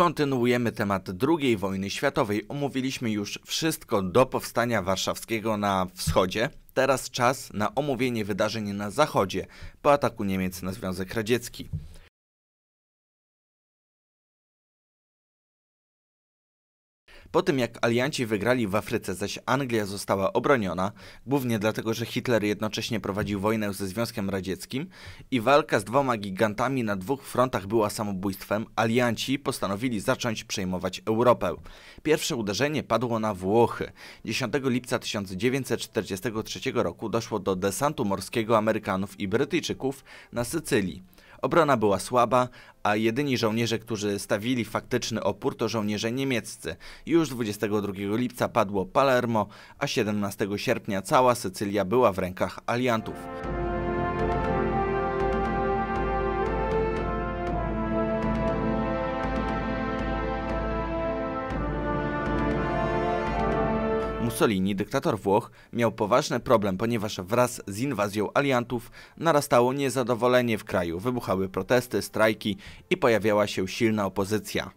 Kontynuujemy temat II wojny światowej. Omówiliśmy już wszystko do powstania warszawskiego na wschodzie. Teraz czas na omówienie wydarzeń na zachodzie po ataku Niemiec na Związek Radziecki. Po tym jak alianci wygrali w Afryce, zaś Anglia została obroniona, głównie dlatego, że Hitler jednocześnie prowadził wojnę ze Związkiem Radzieckim i walka z dwoma gigantami na dwóch frontach była samobójstwem, alianci postanowili zacząć przejmować Europę. Pierwsze uderzenie padło na Włochy. 10 lipca 1943 roku doszło do desantu morskiego Amerykanów i Brytyjczyków na Sycylii. Obrona była słaba, a jedyni żołnierze, którzy stawili faktyczny opór to żołnierze niemieccy. Już 22 lipca padło Palermo, a 17 sierpnia cała Sycylia była w rękach aliantów. Mussolini, dyktator Włoch, miał poważny problem, ponieważ wraz z inwazją aliantów narastało niezadowolenie w kraju, wybuchały protesty, strajki i pojawiała się silna opozycja.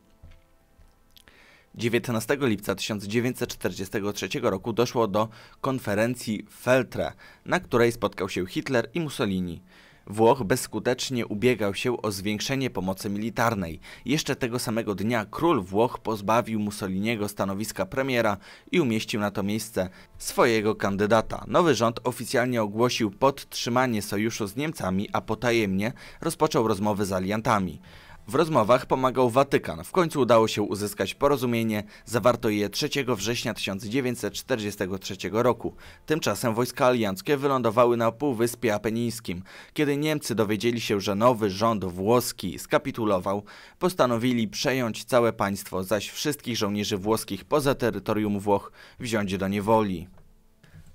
19 lipca 1943 roku doszło do konferencji Feltre, na której spotkał się Hitler i Mussolini. Włoch bezskutecznie ubiegał się o zwiększenie pomocy militarnej. Jeszcze tego samego dnia król Włoch pozbawił Mussoliniego stanowiska premiera i umieścił na to miejsce swojego kandydata. Nowy rząd oficjalnie ogłosił podtrzymanie sojuszu z Niemcami, a potajemnie rozpoczął rozmowy z aliantami. W rozmowach pomagał Watykan. W końcu udało się uzyskać porozumienie, zawarto je 3 września 1943 roku. Tymczasem wojska alianckie wylądowały na Półwyspie Apenińskim. Kiedy Niemcy dowiedzieli się, że nowy rząd włoski skapitulował, postanowili przejąć całe państwo, zaś wszystkich żołnierzy włoskich poza terytorium Włoch wziąć do niewoli.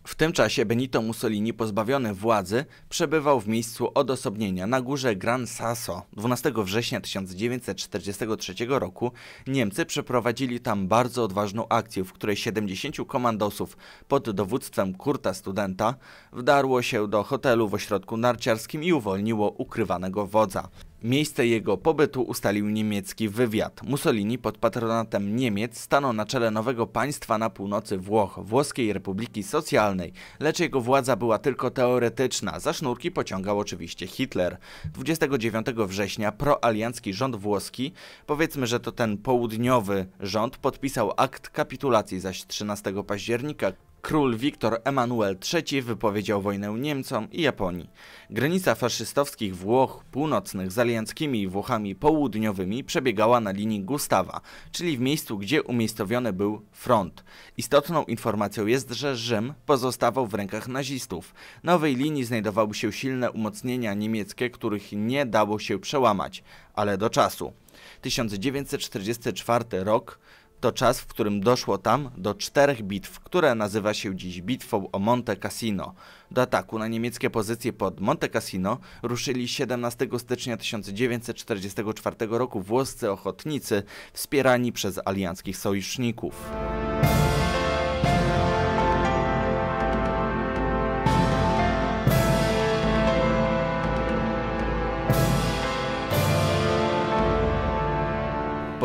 W tym czasie Benito Mussolini, pozbawiony władzy, przebywał w miejscu odosobnienia na górze Gran Sasso. 12 września 1943 roku Niemcy przeprowadzili tam bardzo odważną akcję, w której 70 komandosów pod dowództwem Kurta Studenta wdarło się do hotelu w ośrodku narciarskim i uwolniło ukrywanego wodza. Miejsce jego pobytu ustalił niemiecki wywiad. Mussolini pod patronatem Niemiec stanął na czele nowego państwa na północy Włoch, Włoskiej Republiki Socjalnej, lecz jego władza była tylko teoretyczna. Za sznurki pociągał oczywiście Hitler. 29 września proaliancki rząd włoski, powiedzmy, że to ten południowy rząd, podpisał akt kapitulacji, zaś 13 października Król Wiktor Emanuel III wypowiedział wojnę Niemcom i Japonii. Granica faszystowskich Włoch północnych z alianckimi Włochami południowymi przebiegała na linii Gustawa, czyli w miejscu, gdzie umiejscowiony był front. Istotną informacją jest, że Rzym pozostawał w rękach nazistów. Nowej linii znajdowały się silne umocnienia niemieckie, których nie dało się przełamać, ale do czasu. 1944 rok to czas, w którym doszło tam do czterech bitw, które nazywa się dziś bitwą o Monte Cassino. Do ataku na niemieckie pozycje pod Monte Cassino ruszyli 17 stycznia 1944 roku włoscy ochotnicy wspierani przez alianckich sojuszników.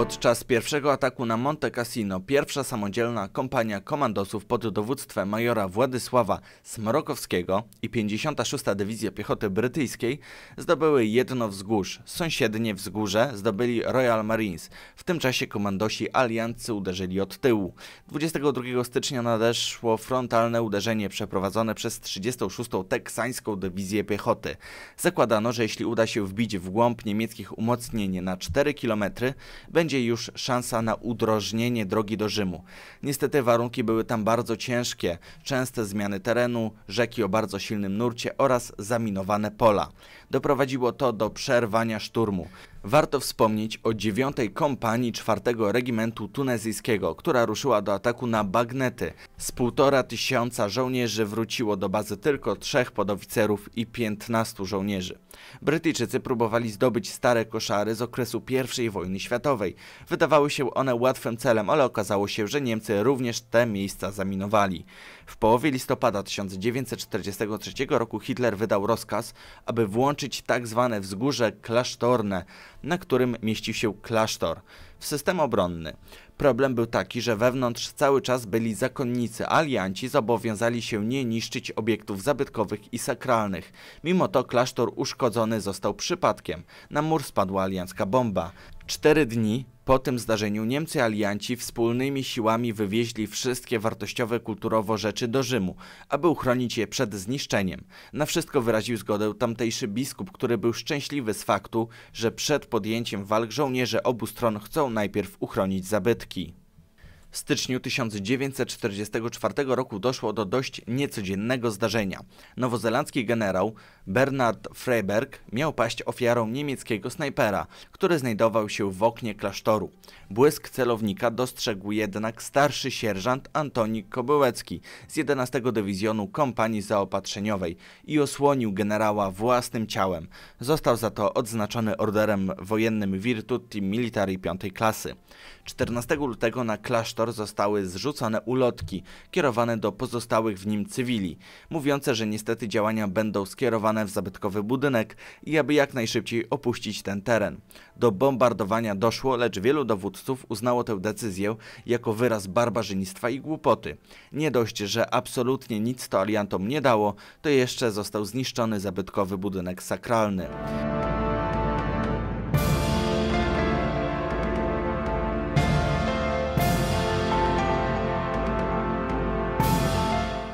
Podczas pierwszego ataku na Monte Cassino pierwsza samodzielna kompania komandosów pod dowództwem majora Władysława Smrokowskiego i 56. Dywizja Piechoty Brytyjskiej zdobyły jedno wzgórz. Sąsiednie wzgórze zdobyli Royal Marines. W tym czasie komandosi aliancy uderzyli od tyłu. 22 stycznia nadeszło frontalne uderzenie przeprowadzone przez 36. Teksańską Dywizję Piechoty. Zakładano, że jeśli uda się wbić w głąb niemieckich umocnień na 4 km, będzie będzie już szansa na udrożnienie drogi do Rzymu. Niestety warunki były tam bardzo ciężkie, częste zmiany terenu, rzeki o bardzo silnym nurcie oraz zaminowane pola. Doprowadziło to do przerwania szturmu. Warto wspomnieć o 9 kompanii 4 Regimentu Tunezyjskiego, która ruszyła do ataku na bagnety. Z półtora tysiąca żołnierzy wróciło do bazy tylko trzech podoficerów i 15 żołnierzy. Brytyjczycy próbowali zdobyć stare koszary z okresu I wojny światowej. Wydawały się one łatwym celem, ale okazało się, że Niemcy również te miejsca zaminowali. W połowie listopada 1943 roku Hitler wydał rozkaz, aby włączyć tak zwane wzgórze klasztorne na którym mieścił się klasztor, w system obronny. Problem był taki, że wewnątrz cały czas byli zakonnicy. Alianci zobowiązali się nie niszczyć obiektów zabytkowych i sakralnych. Mimo to klasztor uszkodzony został przypadkiem. Na mur spadła aliancka bomba. Cztery dni po tym zdarzeniu Niemcy alianci wspólnymi siłami wywieźli wszystkie wartościowe kulturowo rzeczy do Rzymu, aby uchronić je przed zniszczeniem. Na wszystko wyraził zgodę tamtejszy biskup, który był szczęśliwy z faktu, że przed podjęciem walk żołnierze obu stron chcą najpierw uchronić zabytki. W styczniu 1944 roku doszło do dość niecodziennego zdarzenia. Nowozelandzki generał Bernard Freiberg miał paść ofiarą niemieckiego snajpera, który znajdował się w oknie klasztoru. Błysk celownika dostrzegł jednak starszy sierżant Antoni Kobyłecki z 11 Dywizjonu Kompanii Zaopatrzeniowej i osłonił generała własnym ciałem. Został za to odznaczony orderem wojennym Virtuti Militari V klasy. 14 lutego na klasztor Tor zostały zrzucone ulotki kierowane do pozostałych w nim cywili, mówiące, że niestety działania będą skierowane w zabytkowy budynek i aby jak najszybciej opuścić ten teren. Do bombardowania doszło, lecz wielu dowódców uznało tę decyzję jako wyraz barbarzyństwa i głupoty. Nie dość, że absolutnie nic to aliantom nie dało, to jeszcze został zniszczony zabytkowy budynek sakralny.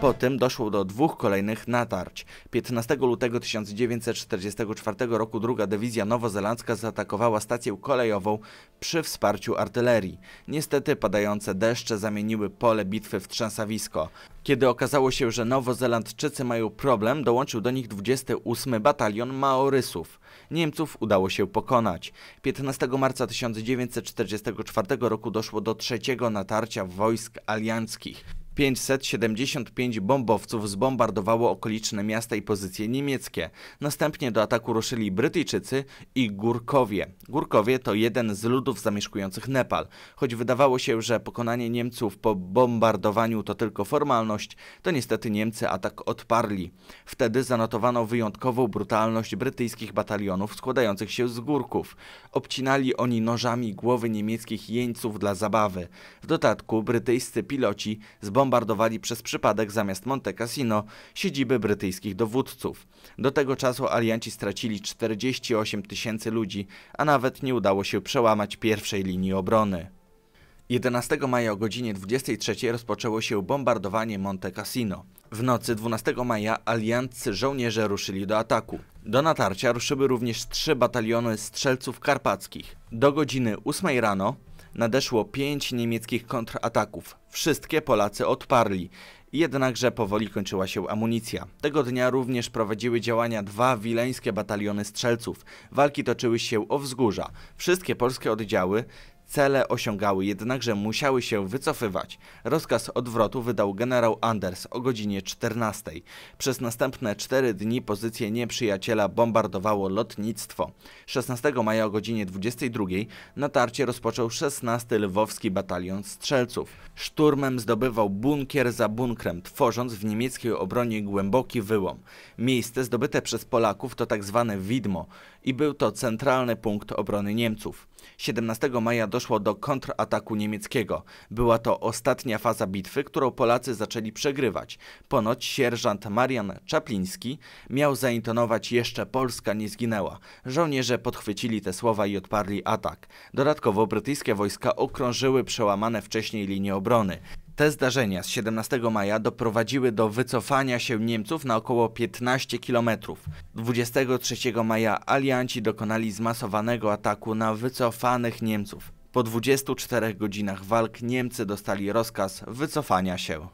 Potem doszło do dwóch kolejnych natarć. 15 lutego 1944 roku druga dywizja nowozelandzka zaatakowała stację kolejową przy wsparciu artylerii. Niestety padające deszcze zamieniły pole bitwy w trzęsawisko. Kiedy okazało się, że Nowozelandczycy mają problem, dołączył do nich 28 Batalion Maorysów. Niemców udało się pokonać. 15 marca 1944 roku doszło do trzeciego natarcia wojsk alianckich. 575 bombowców zbombardowało okoliczne miasta i pozycje niemieckie. Następnie do ataku ruszyli Brytyjczycy i Górkowie. Górkowie to jeden z ludów zamieszkujących Nepal. Choć wydawało się, że pokonanie Niemców po bombardowaniu to tylko formalność, to niestety Niemcy atak odparli. Wtedy zanotowano wyjątkową brutalność brytyjskich batalionów składających się z górków. Obcinali oni nożami głowy niemieckich jeńców dla zabawy. W dodatku brytyjscy piloci zbombardowali zbombardowali przez przypadek zamiast Monte Cassino siedziby brytyjskich dowódców. Do tego czasu alianci stracili 48 tysięcy ludzi, a nawet nie udało się przełamać pierwszej linii obrony. 11 maja o godzinie 23 rozpoczęło się bombardowanie Monte Cassino. W nocy 12 maja alianccy żołnierze ruszyli do ataku. Do natarcia ruszyły również trzy bataliony strzelców karpackich. Do godziny 8 rano nadeszło pięć niemieckich kontrataków. Wszystkie Polacy odparli. Jednakże powoli kończyła się amunicja. Tego dnia również prowadziły działania dwa wileńskie bataliony strzelców. Walki toczyły się o wzgórza. Wszystkie polskie oddziały cele osiągały, jednakże musiały się wycofywać. Rozkaz odwrotu wydał generał Anders o godzinie 14. Przez następne 4 dni pozycje nieprzyjaciela bombardowało lotnictwo. 16 maja o godzinie 22 natarcie rozpoczął 16 Lwowski Batalion Strzelców. Szturmem zdobywał bunkier za bunkrem, tworząc w niemieckiej obronie głęboki wyłom. Miejsce zdobyte przez Polaków to tak zwane widmo i był to centralny punkt obrony Niemców. 17 maja doszło do kontrataku niemieckiego. Była to ostatnia faza bitwy, którą Polacy zaczęli przegrywać. Ponoć sierżant Marian Czapliński miał zaintonować jeszcze Polska nie zginęła. Żołnierze podchwycili te słowa i odparli atak. Dodatkowo brytyjskie wojska okrążyły przełamane wcześniej linie obrony. Te zdarzenia z 17 maja doprowadziły do wycofania się Niemców na około 15 km. 23 maja alianci dokonali zmasowanego ataku na wycofanych Niemców. Po 24 godzinach walk Niemcy dostali rozkaz wycofania się.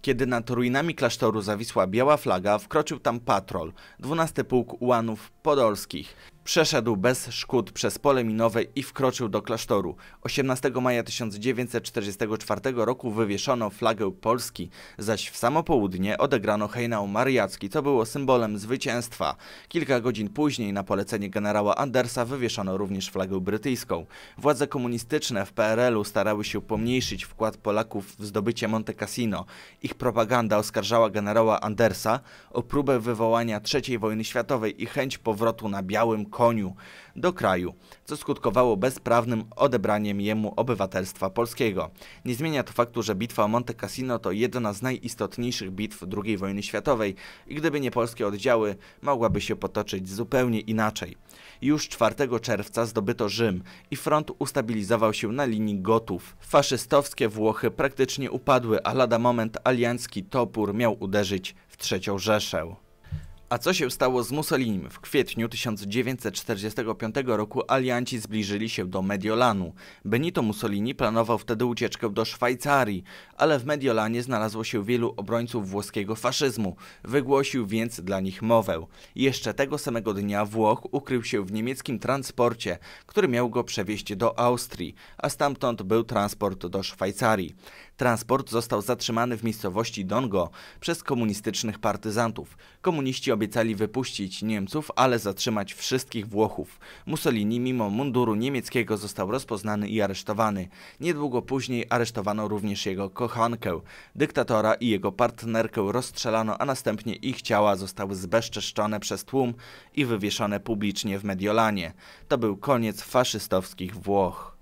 Kiedy nad ruinami klasztoru zawisła biała flaga, wkroczył tam patrol, 12 pułk ułanów podolskich. Przeszedł bez szkód przez pole minowe i wkroczył do klasztoru. 18 maja 1944 roku wywieszono flagę Polski, zaś w samo południe odegrano hejnał mariacki, co było symbolem zwycięstwa. Kilka godzin później na polecenie generała Andersa wywieszono również flagę brytyjską. Władze komunistyczne w PRL-u starały się pomniejszyć wkład Polaków w zdobycie Monte Cassino. Ich propaganda oskarżała generała Andersa o próbę wywołania III wojny światowej i chęć powrotu na białym koniu do kraju, co skutkowało bezprawnym odebraniem jemu obywatelstwa polskiego. Nie zmienia to faktu, że bitwa o Monte Cassino to jedna z najistotniejszych bitw II wojny światowej i gdyby nie polskie oddziały, mogłaby się potoczyć zupełnie inaczej. Już 4 czerwca zdobyto Rzym i front ustabilizował się na linii Gotów. Faszystowskie Włochy praktycznie upadły, a lada moment aliancki topór miał uderzyć w trzecią Rzeszę. A co się stało z Mussolinim? W kwietniu 1945 roku alianci zbliżyli się do Mediolanu. Benito Mussolini planował wtedy ucieczkę do Szwajcarii, ale w Mediolanie znalazło się wielu obrońców włoskiego faszyzmu. Wygłosił więc dla nich mowę. Jeszcze tego samego dnia Włoch ukrył się w niemieckim transporcie, który miał go przewieźć do Austrii, a stamtąd był transport do Szwajcarii. Transport został zatrzymany w miejscowości Dongo przez komunistycznych partyzantów. Komuniści obiecali wypuścić Niemców, ale zatrzymać wszystkich Włochów. Mussolini mimo munduru niemieckiego został rozpoznany i aresztowany. Niedługo później aresztowano również jego kochankę. Dyktatora i jego partnerkę rozstrzelano, a następnie ich ciała zostały zbezczeszczone przez tłum i wywieszone publicznie w Mediolanie. To był koniec faszystowskich Włoch.